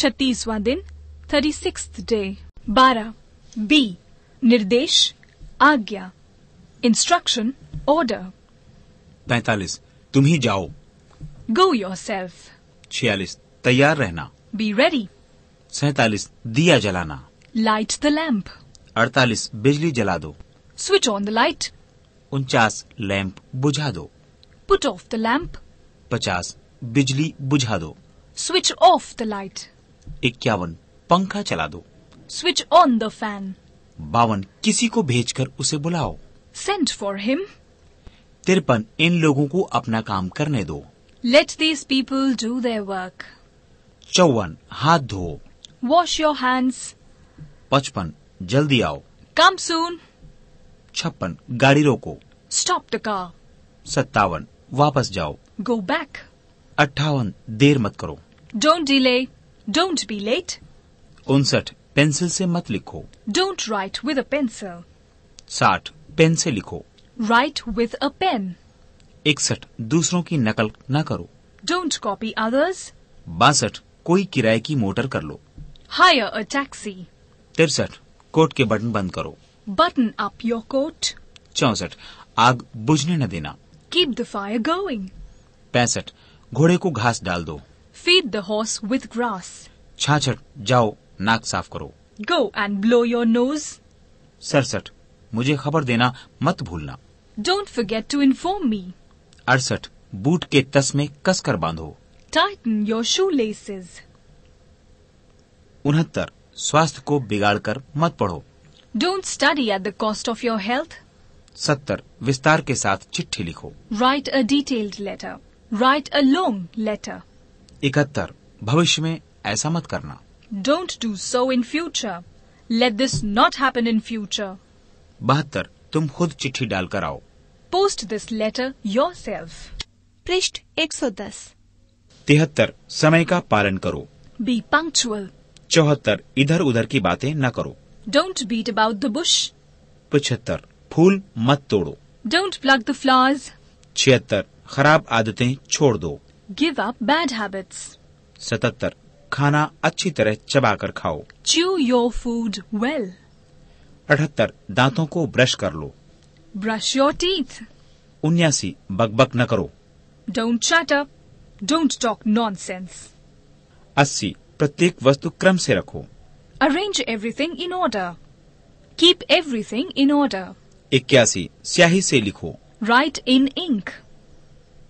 छत्तीसवा दिन thirty six day बारह B निर्देश आज्ञा इंस्ट्रक्शन ऑर्डर पैतालीस तुम ही जाओ गो योर सेल्फ छियालीस तैयार रहना बी रेडी सैतालीस दिया जलाना लाइट द लैम्प अड़तालीस बिजली जला दो स्विच ऑन द लाइट उनचास लैंप बुझा दो पुट ऑफ द लैम्प पचास बिजली बुझा दो स्विच ऑफ द लाइट इक्यावन पंखा चला दो स्विच ऑन द फैन बावन किसी को भेजकर उसे बुलाओ सेंट फॉर हिम तिरपन इन लोगों को अपना काम करने दो let these people do their work चौवन हाथ धो वॉश योर हैंड्स पचपन जल्दी आओ कम सून छप्पन गाड़ी रोको स्टॉप द कार सत्तावन वापस जाओ गो बैक अट्ठावन देर मत करो don't delay don't be late उनसठ पेंसिल से मत लिखो don't write with a pencil साठ पेन से लिखो राइट विद अ पेन इकसठ दूसरों की नकल न करो डोंट कॉपी अदर्स बासठ कोई किराए की मोटर कर लो हायर अ टैक्सी तिरसठ कोट के बटन बंद करो बटन अप योर कोट चौसठ आग बुझने न देना कीप द फायर गोइंग पैंसठ घोड़े को घास डाल दो Feed the horse with grass. छाछठ जाओ नाक साफ करो Go and blow your nose. सड़सठ मुझे खबर देना मत भूलना Don't forget to inform me. अड़सठ बूट के तस्मे कसकर बांधो Tighten your shoelaces. उनहत्तर स्वास्थ्य को बिगाड़कर मत पढ़ो Don't study at the cost of your health. सत्तर विस्तार के साथ चिट्ठी लिखो Write a detailed letter. Write a long letter. इकहत्तर भविष्य में ऐसा मत करना don't do so in future let this not happen in future बहत्तर तुम खुद चिट्ठी डालकर आओ post this letter yourself पृष्ठ एक सौ दस तिहत्तर समय का पालन करो बी पंक्चुअल चौहत्तर इधर उधर की बातें न करो don't beat about the bush पचहत्तर फूल मत तोड़ो डोंट प्लग द फ्लावर्स छिहत्तर खराब आदतें छोड़ दो गिव अप बैड हैबिट्स सतहत्तर खाना अच्छी तरह चबा कर खाओ च्यू योर फूड वेल अठहत्तर दांतों को ब्रश कर लो ब्रश योर टीथ उन्यासी बकबक न करो don't chat up don't talk nonsense अस्सी प्रत्येक वस्तु क्रम से रखो arrange everything in order keep everything in order इक्यासी स्याही से लिखो राइट इन इंक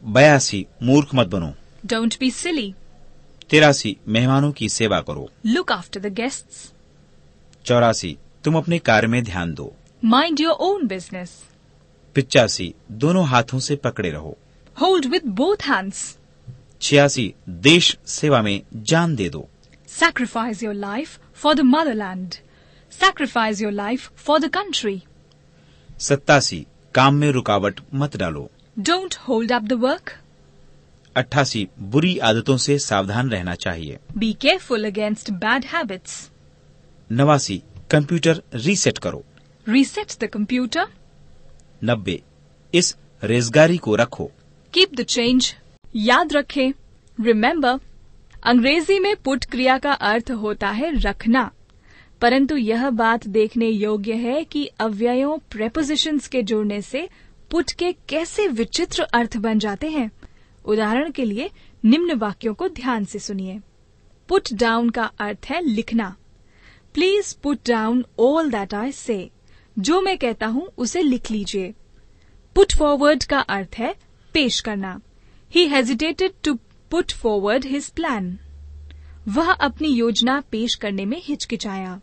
बयासी मूर्ख मत बनो डोंट बी सिली तिरासी मेहमानों की सेवा करो लुक आफ्टर द गेस्ट चौरासी तुम अपने कार्य में ध्यान दो माइंड योर ओन बिजनेस पिचासी दोनों हाथों से पकड़े रहो होल्ड विथ बोथ हैंड्स छियासी देश सेवा में जान दे दो sacrifice your life for the motherland sacrifice your life for the country सत्तासी काम में रुकावट मत डालो don't hold up the work अट्ठासी बुरी आदतों से सावधान रहना चाहिए be careful against bad habits नवासी कंप्यूटर रीसेट करो रीसेट द कंप्यूटर नब्बे इस रेजगारी को रखो कीप द चेंज याद रखें रिमेम्बर अंग्रेजी में पुट क्रिया का अर्थ होता है रखना परंतु यह बात देखने योग्य है कि अव्ययों प्रेपोजिशंस के जुड़ने से पुट के कैसे विचित्र अर्थ बन जाते हैं उदाहरण के लिए निम्न वाक्यों को ध्यान से सुनिए पुट डाउन का अर्थ है लिखना please put down all that I say जो मैं कहता हूं उसे लिख लीजिए पुट फॉरवर्ड का अर्थ है पेश करना he hesitated to put forward his plan वह अपनी योजना पेश करने में हिचकिचाया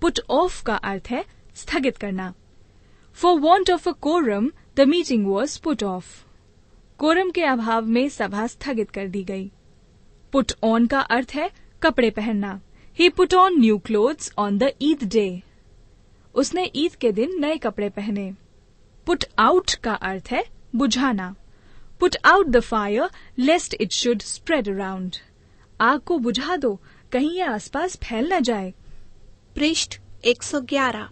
पुट ऑफ का अर्थ है स्थगित करना for want of a quorum the meeting was put off quorum के अभाव में सभा स्थगित कर दी गई पुट ऑन का अर्थ है कपड़े पहनना he put on new clothes on the Eid day उसने ईद के दिन नए कपड़े पहने पुट आउट का अर्थ है बुझाना put out the fire lest it should spread around आग को बुझा दो कहीं ये आसपास फैल न जाए पृष्ठ 111